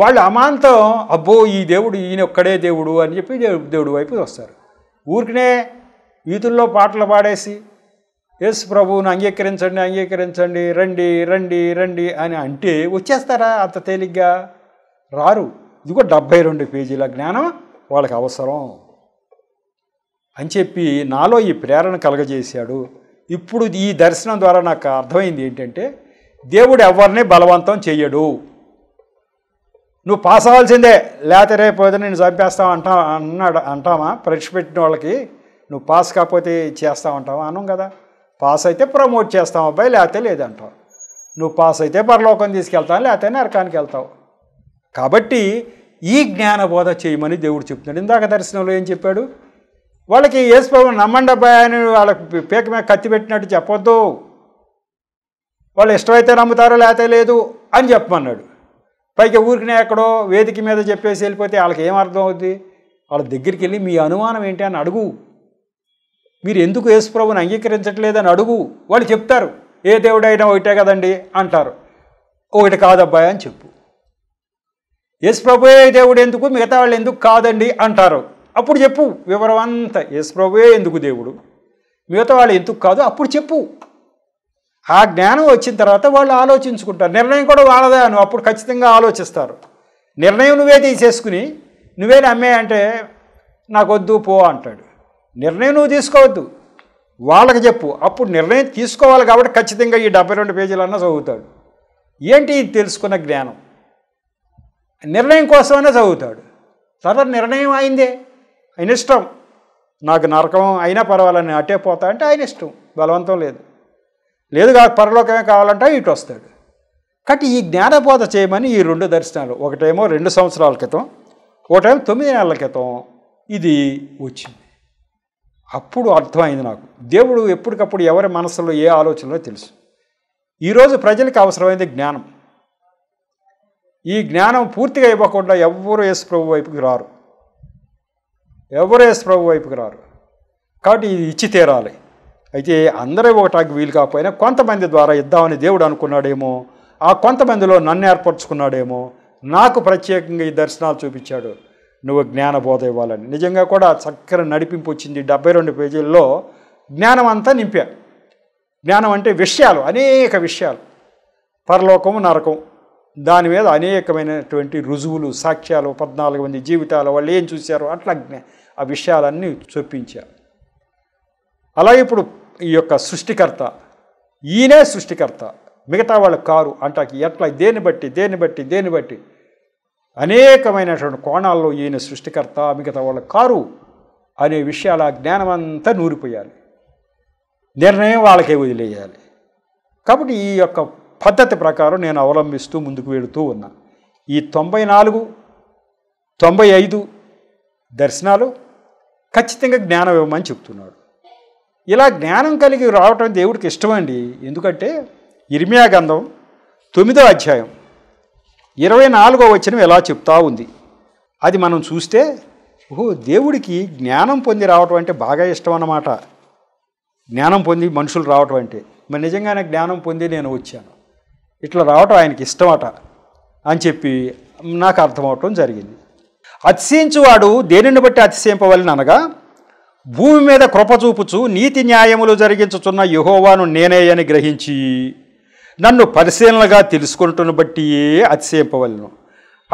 వాళ్ళు అమాంతం అబ్బో ఈ దేవుడు ఈయన ఒక్కడే దేవుడు అని చెప్పి దేవుడు వైపు వస్తారు ఊరికనే వీధుల్లో పాటలు పాడేసి యేసు ప్రభువును అంగీకరించండి అంగీకరించండి రండి రండి రండి అని అంటే వచ్చేస్తారా అంత తేలిగ్గా రారు ఇదిగో డెబ్భై రెండు పేజీల జ్ఞానం వాళ్ళకి అవసరం అని చెప్పి నాలో ఈ ప్రేరణ కలగజేశాడు ఇప్పుడు ఈ దర్శనం ద్వారా నాకు అర్థమైంది ఏంటంటే దేవుడు ఎవరిని బలవంతం చెయ్యడు నువ్వు పాస్ అవ్వాల్సిందే లేకపోతే రేపు నేను చంపేస్తావు అంటా అన్నాడు అంటామా పరీక్ష పెట్టిన వాళ్ళకి నువ్వు పాస్ కాకపోతే చేస్తావు అంటావా అనం కదా పాస్ అయితే ప్రమోట్ చేస్తావు అబ్బాయి లేకపోతే లేదంటావు నువ్వు పాస్ అయితే పరలోకం తీసుకెళ్తావు లేకపోతే నరకానికి వెళ్తావు కాబట్టి ఈ జ్ఞానబోధ చేయమని దేవుడు చెప్తున్నాడు ఇందాక దర్శనంలో ఏం చెప్పాడు వాళ్ళకి యేసుప్రభు నమ్మండి అబ్బాయి అని వాళ్ళకి పేక మీద కత్తి పెట్టినట్టు చెప్పొద్దు వాళ్ళు ఇష్టమైతే నమ్ముతారో లేకపోతే లేదు అని చెప్పమన్నాడు పైకి ఊరికినే ఎక్కడో వేదిక మీద చెప్పేసి వెళ్ళిపోతే వాళ్ళకి ఏం అర్థం అవుద్ది వాళ్ళ దగ్గరికి వెళ్ళి మీ అనుమానం ఏంటి అని అడుగు మీరు ఎందుకు యేసుప్రభుని అంగీకరించట్లేదని అడుగు వాళ్ళు చెప్తారు ఏ దేవుడైనా ఒకటే కదండి అంటారు ఒకటి కాదబ్బాయి అని చెప్పు యేసుప్రభుయే దేవుడు ఎందుకు మిగతా వాళ్ళు ఎందుకు కాదండి అంటారు అప్పుడు చెప్పు వివరం అంతా యేసుప్రభుయే ఎందుకు దేవుడు మిగతా వాళ్ళు ఎందుకు కాదు అప్పుడు చెప్పు ఆ జ్ఞానం వచ్చిన తర్వాత వాళ్ళు ఆలోచించుకుంటారు నిర్ణయం కూడా వాళ్ళదే అను అప్పుడు ఖచ్చితంగా ఆలోచిస్తారు నిర్ణయం నువ్వే తీసేసుకుని నువ్వే నమ్మే అంటే నాకొద్దు పో అంటాడు నిర్ణయం నువ్వు తీసుకోవద్దు వాళ్ళకి చెప్పు అప్పుడు నిర్ణయం తీసుకోవాలి కాబట్టి ఖచ్చితంగా ఈ డెబ్బై రెండు పేజీలన్నా చదువుతాడు ఏంటి ఇది తెలుసుకున్న జ్ఞానం నిర్ణయం కోసమైనా చదువుతాడు తర్వాత నిర్ణయం అయిందే ఆయన ఇష్టం నాకు నరకం అయినా పర్వాలని అటే పోతా అంటే ఆయన ఇష్టం బలవంతం లేదు లేదు కాక పరలోకమే కావాలంటే ఇటు వస్తాడు కాబట్టి ఈ జ్ఞానబోధ చేయమని ఈ రెండు దర్శనాలు ఒకటేమో రెండు సంవత్సరాల క్రితం ఒకటేమో తొమ్మిది నెలల క్రితం ఇది వచ్చింది అప్పుడు అర్థమైంది నాకు దేవుడు ఎప్పటికప్పుడు ఎవరి మనసులో ఏ ఆలోచనలో తెలుసు ఈరోజు ప్రజలకు అవసరమైంది జ్ఞానం ఈ జ్ఞానం పూర్తిగా ఇవ్వకుండా ఎవ్వరు యేసు ప్రభు వైపుకి రారు ఎవరు యేసు ప్రభు వైపుకి రారు కాబట్టి ఇది ఇచ్చి తీరాలి అయితే అందరూ ఒకటాకి వీలు కాకపోయినా కొంతమంది ద్వారా ఇద్దామని దేవుడు అనుకున్నాడేమో ఆ కొంతమందిలో నన్ను ఏర్పరచుకున్నాడేమో నాకు ప్రత్యేకంగా ఈ దర్శనాలు చూపించాడు నువ్వు జ్ఞానబోధ ఇవ్వాలని నిజంగా కూడా చక్కని నడిపింపు వచ్చింది డెబ్బై రెండు పేజీల్లో జ్ఞానం అంతా నింపా జ్ఞానం అంటే విషయాలు అనేక విషయాలు పరలోకము నరకం దాని మీద అనేకమైనటువంటి రుజువులు సాక్ష్యాలు పద్నాలుగు మంది జీవితాలు వాళ్ళు ఏం చూశారు అట్లా ఆ విషయాలన్నీ చొప్పించారు అలా ఇప్పుడు ఈ యొక్క సృష్టికర్త ఈయనే సృష్టికర్త మిగతా వాళ్ళ కారు అంటాకి ఎట్లా దేన్ని బట్టి దేన్ని బట్టి దేన్ని బట్టి అనేకమైనటువంటి కోణాల్లో ఈయన సృష్టికర్త మిగతా వాళ్ళ కారు అనే విషయాల జ్ఞానమంతా నూరిపోయాలి నిర్ణయం వాళ్ళకే వదిలేయాలి కాబట్టి ఈ యొక్క పద్ధతి ప్రకారం నేను అవలంబిస్తూ ముందుకు వెళుతూ ఉన్నా ఈ తొంభై నాలుగు తొంభై ఐదు దర్శనాలు ఖచ్చితంగా జ్ఞానం ఇవ్వమని చెప్తున్నాడు ఇలా జ్ఞానం కలిగి రావటం దేవుడికి ఇష్టమండి ఎందుకంటే ఇర్మియా గంధం తొమ్మిదో అధ్యాయం ఇరవై నాలుగో వచ్చినం ఎలా చెప్తా ఉంది అది మనం చూస్తే ఓహో దేవుడికి జ్ఞానం పొంది రావటం అంటే బాగా ఇష్టం అన్నమాట జ్ఞానం పొంది మనుషులు రావటం అంటే మరి నిజంగానే జ్ఞానం పొంది నేను వచ్చాను ఇట్లా రావటం ఆయనకి ఇష్టమట అని చెప్పి నాకు అర్థమవటం జరిగింది అతిశయించువాడు దేనిని బట్టి అతిశయింపవలని అనగా భూమి మీద కృపచూపుచు నీతి న్యాయములు జరిగించుచున్న యుహోవాను నేనే అని గ్రహించి నన్ను పరిశీలనగా తెలుసుకుంటున్న బట్టియే అతిశయింపవలను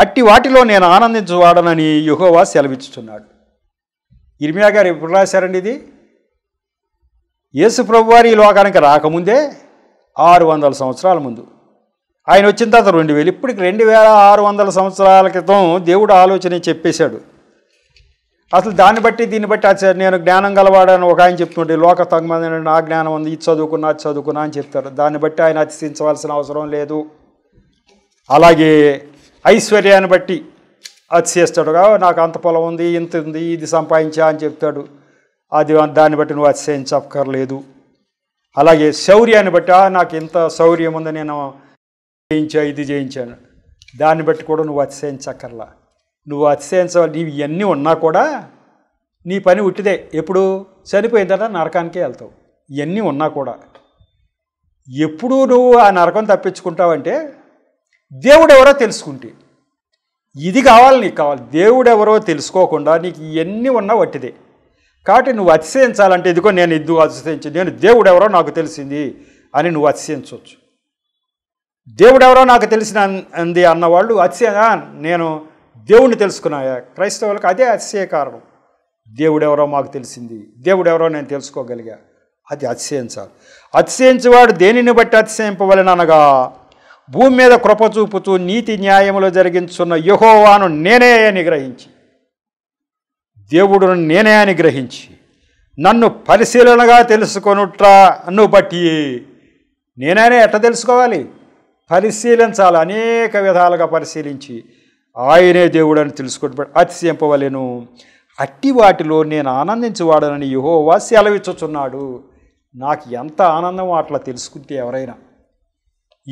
అట్టి వాటిలో నేను ఆనందించువాడనని యుహోవా సెలవిచ్చుచున్నాడు ఇర్మియా గారు ఎప్పుడు రాశారండి ఇది యేసు వారి ఈ లోకానికి రాకముందే ఆరు వందల సంవత్సరాల ముందు ఆయన వచ్చిన తర్వాత రెండు వేలు ఇప్పటికి రెండు వేల ఆరు వందల సంవత్సరాల క్రితం దేవుడు ఆలోచన చెప్పేశాడు అసలు దాన్ని బట్టి దీన్ని బట్టి నేను జ్ఞానం గలవాడని ఒక ఆయన చెప్తుంటే లోక తగ్గమైన నా జ్ఞానం ఉంది ఇది చదువుకున్నా అది చదువుకున్నా అని చెప్తారు దాన్ని బట్టి ఆయన అతిశించవలసిన అవసరం లేదు అలాగే ఐశ్వర్యాన్ని బట్టి అతిశేస్తాడు నాకు అంత పొలం ఉంది ఇంత ఉంది ఇది సంపాదించా అని చెప్తాడు అది దాన్ని బట్టి నువ్వు అతిశయించక్కర్లేదు అలాగే శౌర్యాన్ని బట్టి నాకు ఇంత శౌర్యం ఉంది నేను చేయించా ఇది చేయించాను దాన్ని బట్టి కూడా నువ్వు అతిశయించక్కర్లా నువ్వు అతిశయించవాలి నీవి ఇవన్నీ ఉన్నా కూడా నీ పని ఉట్టిదే ఎప్పుడు చనిపోయిందట నరకానికే వెళ్తావు ఇవన్నీ ఉన్నా కూడా ఎప్పుడు నువ్వు ఆ నరకం తప్పించుకుంటావంటే దేవుడు ఎవరో తెలుసుకుంటే ఇది కావాలి నీకు కావాలి దేవుడు ఎవరో తెలుసుకోకుండా నీకు ఇవన్నీ ఉన్నా వట్టిదే కాబట్టి నువ్వు అతిశయించాలంటే ఇదిగో నేను ఇద్దు అతిశయించి నేను దేవుడు ఎవరో నాకు తెలిసింది అని నువ్వు అతిశయించవచ్చు దేవుడు ఎవరో నాకు తెలిసిన అంది అన్నవాళ్ళు అతిశయ నేను దేవుణ్ణి తెలుసుకున్నాయా క్రైస్తవులకు అదే అతిశయ కారణం దేవుడెవరో మాకు తెలిసింది దేవుడెవరో నేను తెలుసుకోగలిగా అది అతిశయించాలి అతిశయించేవాడు దేనిని బట్టి అతిశయింపవలనగా భూమి మీద కృప చూపుతూ నీతి న్యాయములు జరిగించున్న యహోవాను నేనే అని గ్రహించి దేవుడును నేనే అని గ్రహించి నన్ను పరిశీలనగా తెలుసుకొనుట్రా బట్టి నేనైనా ఎట్ట తెలుసుకోవాలి పరిశీలించాలి అనేక విధాలుగా పరిశీలించి ఆయనే దేవుడు అని తెలుసుకుంటే అతిశయింపవలేను అట్టి వాటిలో నేను ఆనందించేవాడనని యహోవా సెలవిచ్చుచున్నాడు నాకు ఎంత ఆనందం అట్లా తెలుసుకుంటే ఎవరైనా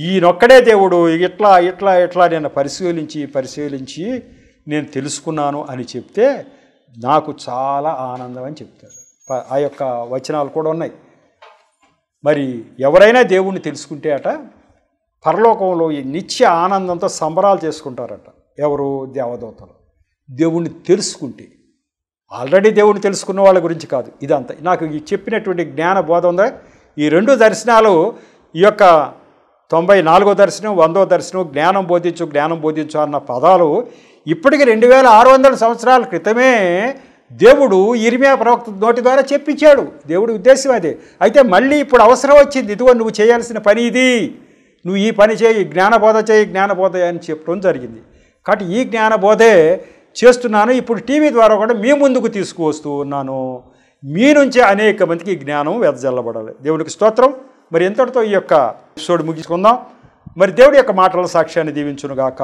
ఈయనొక్కడే దేవుడు ఇట్లా ఇట్లా ఇట్లా నేను పరిశీలించి పరిశీలించి నేను తెలుసుకున్నాను అని చెప్తే నాకు చాలా ఆనందం అని చెప్తారు ఆ యొక్క వచనాలు కూడా ఉన్నాయి మరి ఎవరైనా దేవుణ్ణి తెలుసుకుంటే అట పరలోకంలో నిత్య ఆనందంతో సంబరాలు చేసుకుంటారట ఎవరు దేవదూతలు దేవుణ్ణి తెలుసుకుంటే ఆల్రెడీ దేవుణ్ణి తెలుసుకున్న వాళ్ళ గురించి కాదు ఇదంతా నాకు ఈ చెప్పినటువంటి జ్ఞాన బోధ ఉందా ఈ రెండు దర్శనాలు ఈ యొక్క తొంభై నాలుగో దర్శనం వందో దర్శనం జ్ఞానం బోధించు జ్ఞానం బోధించు అన్న పదాలు ఇప్పటికి రెండు వేల ఆరు వందల సంవత్సరాల క్రితమే దేవుడు ఇరిమియా ప్రవక్త నోటి ద్వారా చెప్పించాడు దేవుడి ఉద్దేశం అదే అయితే మళ్ళీ ఇప్పుడు అవసరం వచ్చింది ఇదిగో నువ్వు చేయాల్సిన పని ఇది నువ్వు ఈ పని చేయి జ్ఞానబోధ చేయి జ్ఞానబోధ అని చెప్పడం జరిగింది కాబట్టి ఈ జ్ఞానబోధే చేస్తున్నాను ఇప్పుడు టీవీ ద్వారా కూడా మీ ముందుకు తీసుకువస్తూ ఉన్నాను మీ నుంచే అనేక మందికి జ్ఞానం వెదజల్లబడాలి దేవునికి స్తోత్రం మరి ఎంతటితో ఈ యొక్క ఎపిసోడ్ ముగించుకుందాం మరి దేవుడి యొక్క మాటల సాక్ష్యాన్ని దీవించునుగాక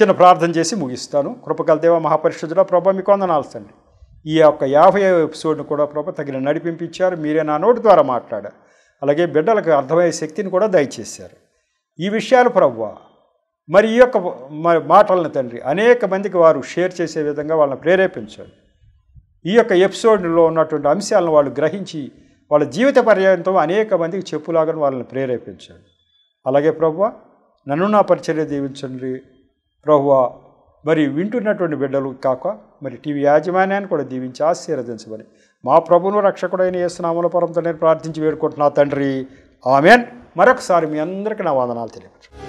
చిన్న ప్రార్థన చేసి ముగిస్తాను కృపకల దేవ మహాపరిషత్తుల ప్రభా మీకు వందనాలు ఈ యొక్క యాభై ఎపిసోడ్ను కూడా ప్రభ తగిన నడిపింపించారు మీరే నా నోటి ద్వారా మాట్లాడారు అలాగే బిడ్డలకు అర్థమయ్యే శక్తిని కూడా దయచేశారు ఈ విషయాలు ప్రభు మరి ఈ యొక్క మాటలను తండ్రి అనేక మందికి వారు షేర్ చేసే విధంగా వాళ్ళని ప్రేరేపించాలి ఈ యొక్క ఎపిసోడ్లో ఉన్నటువంటి అంశాలను వాళ్ళు గ్రహించి వాళ్ళ జీవిత పర్యాయంతో అనేక మందికి చెప్పులాగా వాళ్ళని ప్రేరేపించాడు అలాగే ప్రభు నన్ను నా పరిచర్య దీవించండి ప్రభు మరి వింటున్నటువంటి బిడ్డలు కాక మరి టీవీ యాజమాన్యాన్ని కూడా దీవించి ఆశీర్వదించమని మా ప్రభును రక్షకుడైన ఏసునామల పరంతో నేను ప్రార్థించి వేడుకుంటున్నా తండ్రి ఆమెన్ మరొకసారి మీ అందరికీ నా వందనాలు తెలియపరచు